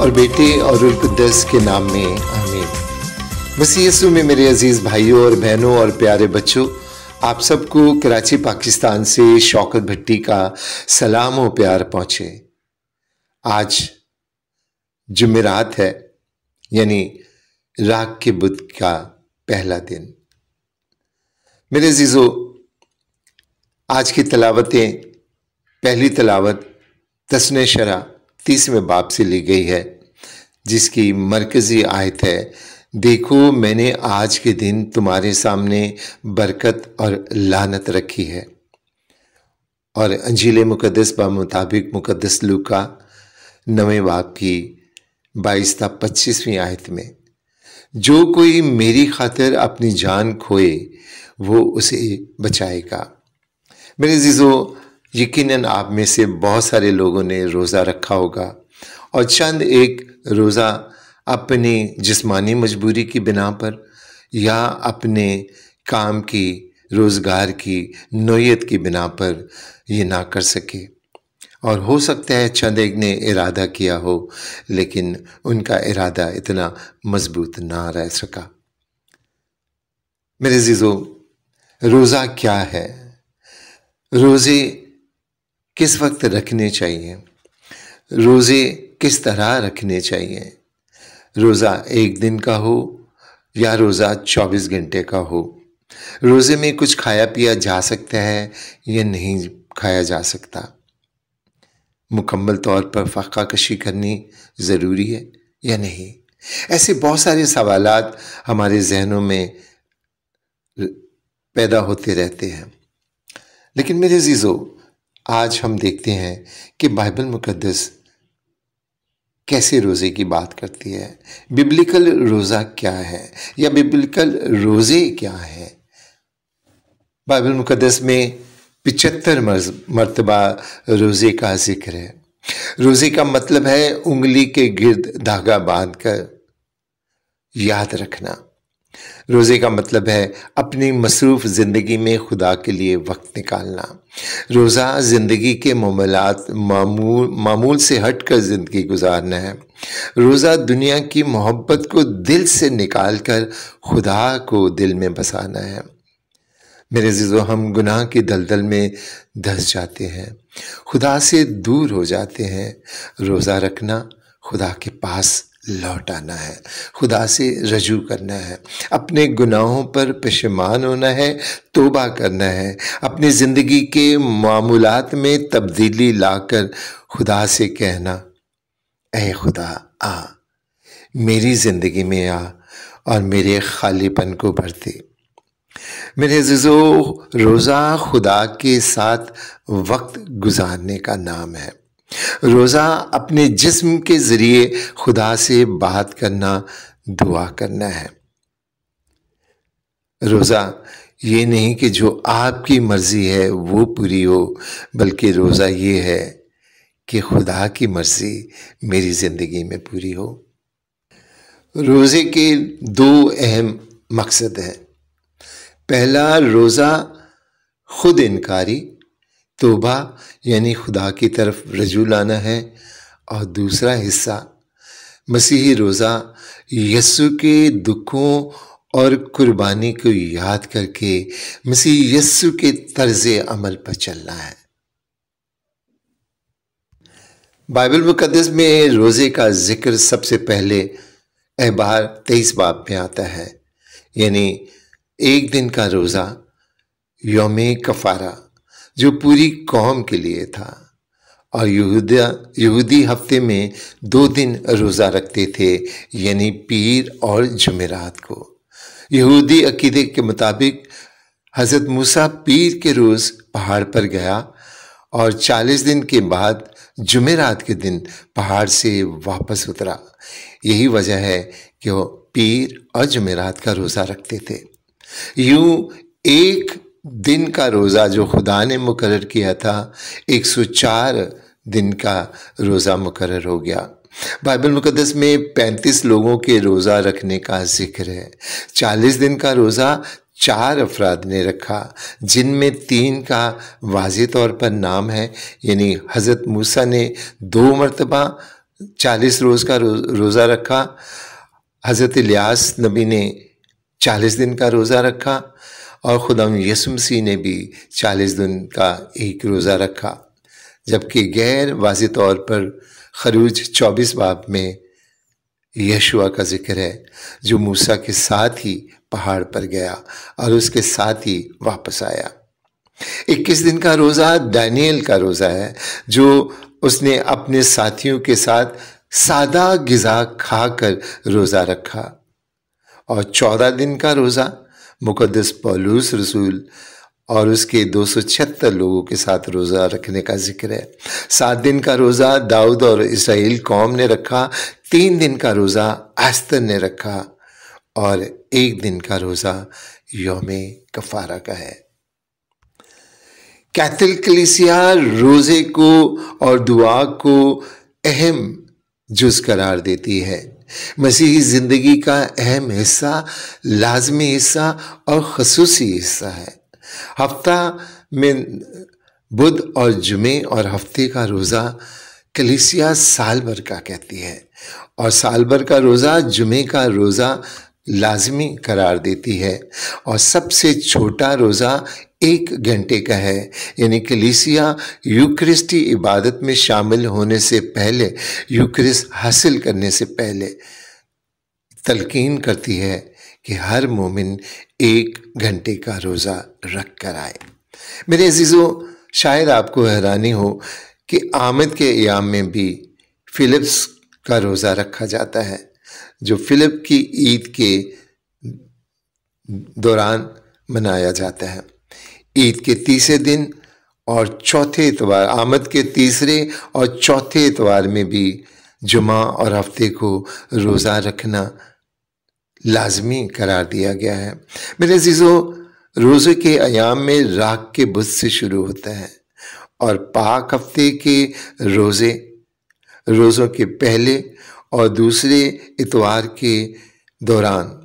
और बेटे और उलकुद्दस के नाम में आमीन मसीह यसु में मेरे अजीज़ भाइयों और बहनों और प्यारे बच्चों आप सबको कराची पाकिस्तान से शौकत भट्टी का सलाम और प्यार पहुँचे आज जुमेरात है यानी राग के बुद्ध का पहला दिन मेरे अजीज़ों आज की तलावतें पहली तलावत तस्ने शरा तीसवें बाप से ली गई है जिसकी मरकज़ी आयत है देखो मैंने आज के दिन तुम्हारे सामने बरकत और लानत रखी है और अंजील मुकदस बा मुताबिक मुकदस लू का नवे बाप की बाईस पच्चीसवीं आयत में जो कोई मेरी खातिर अपनी जान खोए वो उसे बचाएगा मेरे जीजो यकीनन आप में से बहुत सारे लोगों ने रोज़ा रखा होगा और चंद एक रोज़ा अपनी जिस्मानी मजबूरी की बिना पर या अपने काम की रोज़गार की नोयत की बिना पर ये ना कर सके और हो सकता है चंद एक ने इरादा किया हो लेकिन उनका इरादा इतना मजबूत ना रह सका मेरे जीजो रोज़ा क्या है रोज़े किस वक्त रखने चाहिए रोज़े किस तरह रखने चाहिए रोज़ा एक दिन का हो या रोज़ा 24 घंटे का हो रोज़े में कुछ खाया पिया जा सकता है या नहीं खाया जा सकता मुकम्मल तौर पर फ़ाका कशी करनी ज़रूरी है या नहीं ऐसे बहुत सारे सवाल हमारे जहनों में पैदा होते रहते हैं लेकिन मेरे जीज़ो आज हम देखते हैं कि बाइबल मुकद्दस कैसे रोज़े की बात करती है बिब्लिकल रोज़ा क्या है या बिब्लिकल रोज़े क्या है बाइबल मुकद्दस में पिचहत्तर मरतबा रोज़े का जिक्र है रोज़े का मतलब है उंगली के गिर्द धागा बांधकर कर याद रखना रोज़े का मतलब है अपनी मसरूफ़ ज़िंदगी में खुदा के लिए वक्त निकालना रोज़ा ज़िंदगी के मामलात मामूल मामूल से हट कर ज़िंदगी गुजारना है रोज़ा दुनिया की मोहब्बत को दिल से निकाल कर खुदा को दिल में बसाना है मेरे जिजो हम गुनाह के दलदल में धस जाते हैं खुदा से दूर हो जाते हैं रोज़ा रखना खुदा के पास लौटाना है खुदा से रजू करना है अपने गुनाहों पर पेशमान होना है तोबा करना है अपनी ज़िंदगी के मामूलत में तब्दीली लाकर खुदा से कहना अः खुदा आ मेरी ज़िंदगी में आ और मेरे खालीपन को भरती मेरे जजो रोज़ा खुदा के साथ वक्त गुजारने का नाम है रोज़ा अपने जिस्म के ज़रिए खुदा से बात करना दुआ करना है रोज़ा ये नहीं कि जो आपकी मर्ज़ी है वो पूरी हो बल्कि रोज़ा ये है कि खुदा की मर्ज़ी मेरी ज़िंदगी में पूरी हो रोज़े के दो अहम मकसद हैं पहला रोज़ा खुद इनकारी तोबा यानी खुदा की तरफ रजू लाना है और दूसरा हिस्सा मसीही रोज़ा यस्सु के दुखों और कुर्बानी को याद करके मसीह यस्सु के तर्ज अमल पर चलना है बाइबल मुकदस में रोज़े का जिक्र सबसे पहले अहबार तेईस बाब में आता है यानी एक दिन का रोज़ा योम कफारा जो पूरी कौम के लिए था और यहूदिया यहूदी हफ्ते में दो दिन रोज़ा रखते थे यानी पीर और जमेरात को यहूदी अकीदे के मुताबिक हज़रत मूसा पीर के रोज़ पहाड़ पर गया और चालीस दिन के बाद जुमेरात के दिन पहाड़ से वापस उतरा यही वजह है कि वो पीर और जुमेरात का रोज़ा रखते थे यूं एक दिन का रोज़ा जो खुदा ने मुकर किया था 104 दिन का रोज़ा मुकर हो गया बाइबल मुकदस में 35 लोगों के रोज़ा रखने का जिक्र है 40 दिन का रोज़ा चार अफराद ने रखा जिनमें तीन का वाज तौर पर नाम है यानी हज़रत मूसा ने दो मरतबा चालीस रोज़ का रोज़ रोज़ा रखा हज़रत लियास नबी ने चालीस दिन का रोज़ा रखा और ख़ुदा यसुम ने भी चालीस दिन का एक रोज़ा रखा जबकि गैर वाज तौर पर खरूज चौबीस बाब में यशुआ का जिक्र है जो मूसा के साथ ही पहाड़ पर गया और उसके साथ ही वापस आया इक्कीस दिन का रोज़ा डैनियल का रोज़ा है जो उसने अपने साथियों के साथ सादा गिजा खाकर रोज़ा रखा और चौदह दिन का रोज़ा मुक़दस पौलूस रसूल और उसके दो सौ लोगों के साथ रोज़ा रखने का जिक्र है सात दिन का रोज़ा दाऊद और इसराइल कौम ने रखा तीन दिन का रोज़ा आस्तर ने रखा और एक दिन का रोज़ा योम कफारा का है कैथल कलिसिया रोज़े को और दुआ को अहम जुज करार देती है मसीही ज़िंदगी का अहम हिस्सा लाजमी हिस्सा और खसूसी हिस्सा है हफ्ता में बुध और जुमे और हफ्ते का रोज़ा कलिसिया साल भर का कहती है और साल भर का रोज़ा जुमे का रोज़ा लाजमी करार देती है और सबसे छोटा रोज़ा एक घंटे का है यानी कलीसिया यूक्रिस्टी इबादत में शामिल होने से पहले यूक्रिस हासिल करने से पहले तलकीन करती है कि हर मोमिन एक घंटे का रोज़ा रख कर आए मेरे अजीज़ों शायद आपको हैरानी हो कि आमद के याम में भी फिलिप्स का रोज़ा रखा जाता है जो फिलिप की ईद के दौरान मनाया जाता है ईद के तीसरे दिन और चौथे इतवार आमद के तीसरे और चौथे इतवार में भी जुमा और हफ्ते को रोज़ा रखना लाजमी करार दिया गया है मेरे जीजो रोज़े के अयाम में राख के बुध से शुरू होता है और पाक हफ्ते के रोज़े रोज़ों के पहले और दूसरे इतवार के दौरान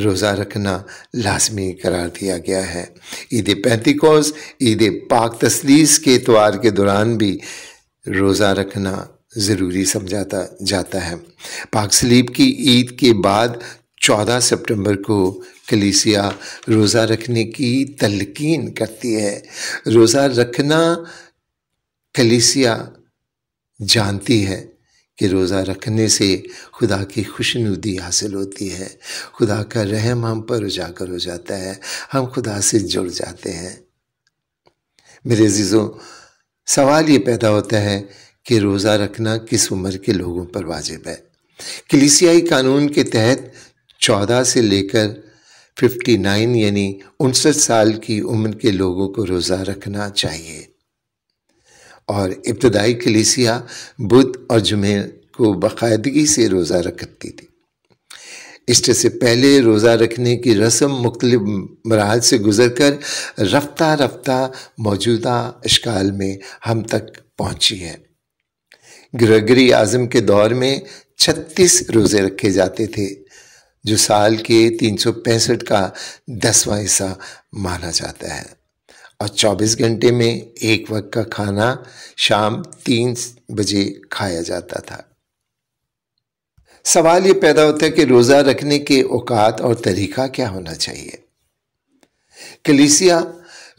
रोज़ा रखना लाजमी करार दिया गया है ईद पैंतीकोस ईद पाक तसलीस के इतवार के दौरान भी रोज़ा रखना ज़रूरी समझाता जाता है पाक सलीब की ईद के बाद 14 सितंबर को कलीसिया रोज़ा रखने की तलकिन करती है रोज़ा रखना कलीसिया जानती है कि रोज़ा रखने से खुदा की खुशनुदी हासिल होती है खुदा का रहम हम पर उजागर हो जाता है हम खुदा से जुड़ जाते हैं मेरे जीज़ों सवाल ये पैदा होता है कि रोज़ा रखना किस उम्र के लोगों पर वाजिब है कलिसियाई कानून के तहत चौदह से लेकर फिफ्टी नाइन यानी उनसठ साल की उम्र के लोगों को रोज़ा रखना चाहिए और इब्तदाई कलीसिया बुध और जुमेर वो बाकायदगी से रोज़ा रखती थी इससे से पहले रोज़ा रखने की रस्म मुख्तल मराहल से गुज़र कर रफ्ता रफ्ता मौजूदा अशकाल में हम तक पहुँची है ग्रगरी आज़म के दौर में छत्तीस रोज़े रखे जाते थे जो साल के तीन सौ पैंसठ का दसवां हिस्सा माना जाता है और 24 घंटे में एक वक्त का खाना शाम तीन बजे खाया जाता था सवाल ये पैदा होता है कि रोज़ा रखने के औकात और तरीक़ा क्या होना चाहिए कलीसिया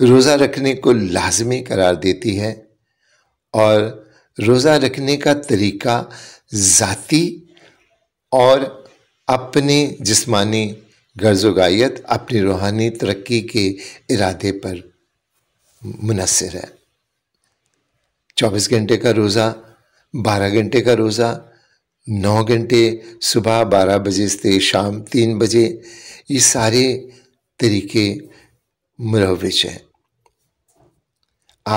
रोज़ा रखने को लाजमी करार देती है और रोज़ा रखने का तरीक़ा ज़ाती और अपने जिस्मानी गर्जुगायत अपनी रूहानी तरक्की के इरादे पर मुनसर है चौबीस घंटे का रोज़ा बारह घंटे का रोज़ा नौ घंटे सुबह बारह बजे से शाम तीन बजे ये सारे तरीके मुरविज हैं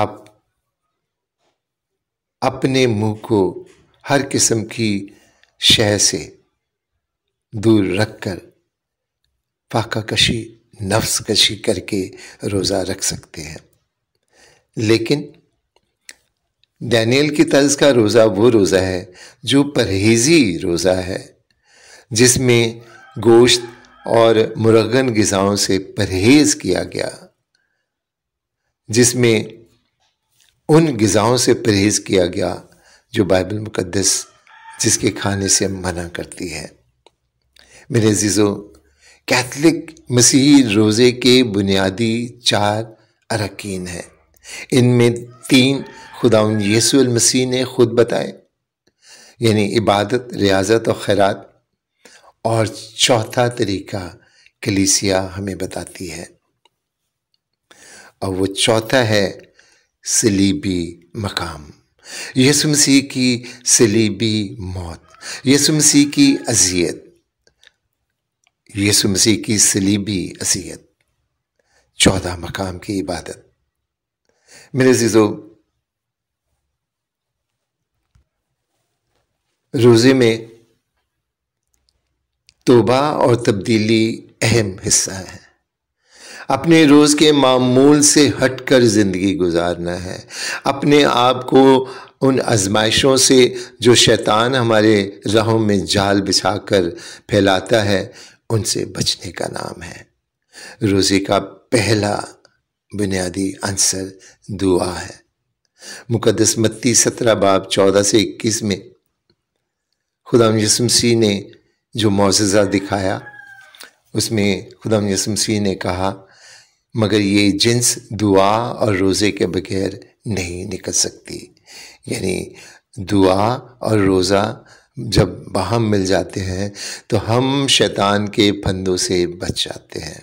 आप अपने मुंह को हर किस्म की शह से दूर रखकर फाका कशी नफ्स कशी करके रोज़ा रख सकते हैं लेकिन डैनियल की तर्ज का रोज़ा वो रोज़ा है जो परहेजी रोज़ा है जिसमें गोश्त और मुरगन गज़ाओं से परहेज़ किया गया जिसमें उन गज़ाओं से परहेज़ किया गया जो बाइबल मुकद्दस जिसके खाने से मना करती है मेरे जीजो कैथलिक मसीह रोज़े के बुनियादी चार अरकिन हैं इनमें तीन खुदाउन यसूल मसीह ने खुद बताए यानी इबादत रियाजत और खैरात और चौथा तरीका कलीसिया हमें बताती है और वो चौथा है सलीबी मकाम यसु मसीह की सलीबी मौत यसु मसीह की अजियत यसु मसीह की सलीबी असीयत चौदह मकाम की इबादत मेरे रोज़े में तोबा और तब्दीली अहम हिस्सा है अपने रोज़ के मामूल से हटकर ज़िंदगी गुजारना है अपने आप को उन आजमाइशों से जो शैतान हमारे राहों में जाल बिछाकर फैलाता है उनसे बचने का नाम है रोज़े का पहला बुनियादी अंसर दुआ है मुकदस मत्ती सत्रह बाब चौदह से इक्कीस में खुदाम यसमसी ने जो मुआजा दिखाया उसमें खुदाम यसमसी ने कहा मगर ये जिन्स दुआ और रोज़े के बगैर नहीं निकल सकती यानी दुआ और रोज़ा जब बाहम मिल जाते हैं तो हम शैतान के फंदों से बच जाते हैं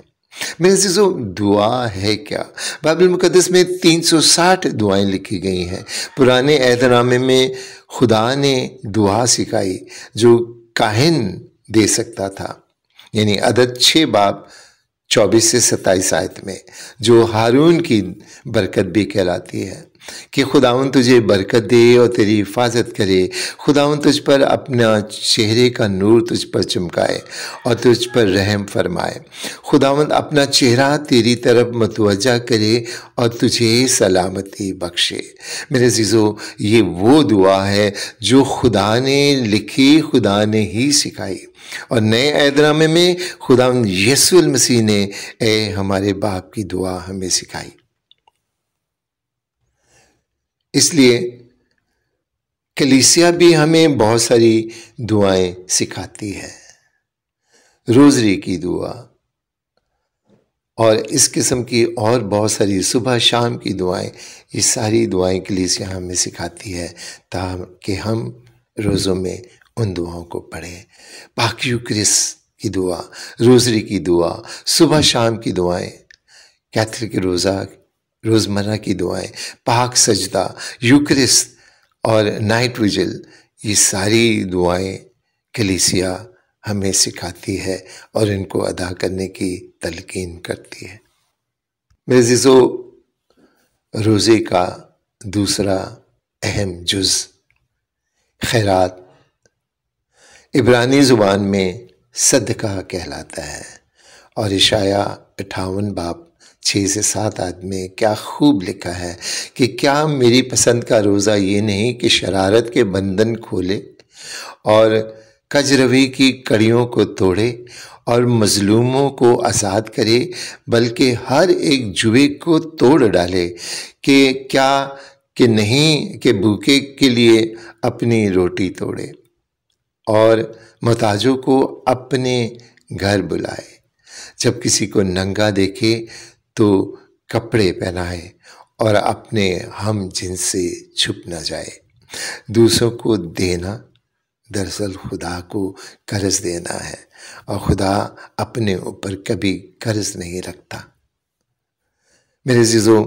मेरे जो दुआ है क्या बाइबल मुकदस में 360 दुआएं लिखी गई हैं पुराने ऐतनामे में खुदा ने दुआ सिखाई जो काहिन दे सकता था यानी अदद छः बाप चौबीस से सत्ताईस आयत में जो हारून की बरकत भी कहलाती है कि खुदावन तुझे बरकत दे और तेरी हिफाजत करे खुदावन तुझ पर अपना चेहरे का नूर तुझ पर चमकाए और तुझ पर रहम फरमाए खुदावन अपना चेहरा तेरी तरफ मतवजा करे और तुझे सलामती बख्शे मेरे जीजो ये वो दुआ है जो खुदा ने लिखी खुदा ने ही सिखाई और नए ऐदनामे में खुदा यसुल मसीह ने ए हमारे बाप की दुआ हमें सिखाई इसलिए कलीसिया भी हमें बहुत सारी दुआएं सिखाती है रोजरी की दुआ और इस किस्म की और बहुत सारी सुबह शाम की दुआएं ये सारी दुआएं कलीसिया हमें सिखाती है ताकि हम रोज़ों में उन दुआओं को पढ़ें पाकियू क्रिस की दुआ रोजरी की दुआ सुबह शाम की दुआएं कैथलिक रोज़ा रोज़मर्रा की दुआएं पाक सजदा यूक्रिस्त और नाइट विजिल ये सारी दुआएं कलीसिया हमें सिखाती है और इनको अदा करने की तलकीन करती है मेरे जिसो रोज़े का दूसरा अहम जुज खैरात इब्रानी ज़ुबान में सदका कहलाता है और इशाया अठावन बाप छः से सात आदमी क्या खूब लिखा है कि क्या मेरी पसंद का रोज़ा ये नहीं कि शरारत के बंधन खोले और कजरवी की कड़ियों को तोड़े और मजलूमों को आज़ाद करे बल्कि हर एक जुए को तोड़ डाले कि क्या कि नहीं कि भूखे के लिए अपनी रोटी तोड़े और मोहताजों को अपने घर बुलाए जब किसी को नंगा देखे तो कपड़े पहनाए और अपने हम जिनसे छुप न जाए दूसरों को देना दरअसल खुदा को कर्ज देना है और खुदा अपने ऊपर कभी कर्ज नहीं रखता मेरे जीजो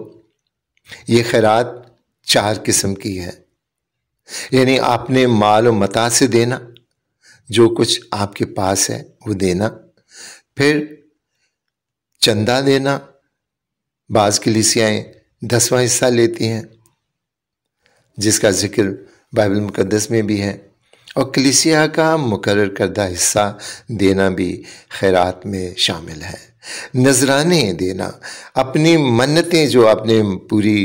ये खैरात चार किस्म की है यानी आपने माल और मता से देना जो कुछ आपके पास है वो देना फिर चंदा देना बाज़ कलीसियाएँ दसवां हिस्सा लेती हैं जिसका जिक्र बाइबल मुकदस में भी है और कलिसिया का मुकर करदा हिस्सा देना भी खैरात में शामिल है नजराने देना अपनी मन्नतें जो आपने पूरी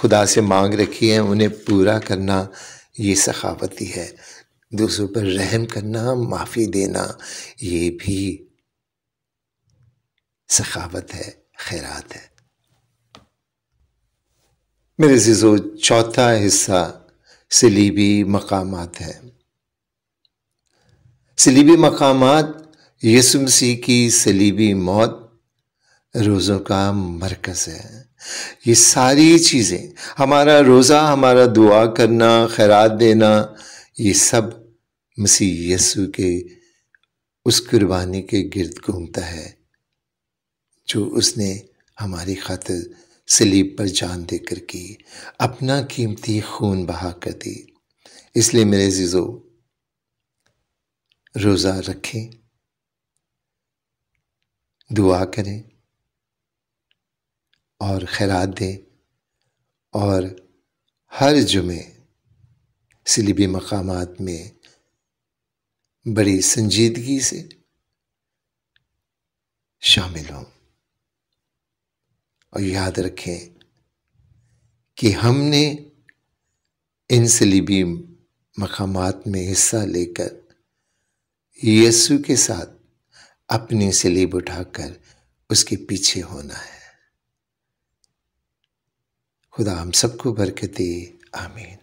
खुदा से मांग रखी हैं उन्हें पूरा करना ये सखावती है दूसरों पर रहम करना माफ़ी देना ये भी सखावत है खैरात है मेरे जीजो चौथा हिस्सा सलीबी मकामात है सलीबी मकामात यसु मसीह की सलीबी मौत रोज़ों का मरकज़ है ये सारी चीज़ें हमारा रोज़ा हमारा दुआ करना खैरात देना ये सब मसीह यसु के उस कुर्बानी के गिरद घूमता है जो उसने हमारी खातिर सलीब पर जान दे कर के अपना कीमती खून बहा कर दी इसलिए मेरे जीजो रोज़ा रखें दुआ करें और खैरात दें और हर जुमे सलीबी मकाम में बड़ी संजीदगी से शामिल हों और याद रखें कि हमने इन सलीबी मकाम में हिस्सा लेकर यीशु के साथ अपनी सलीब उठाकर उसके पीछे होना है खुदा हम सबको बरकत दे आमीन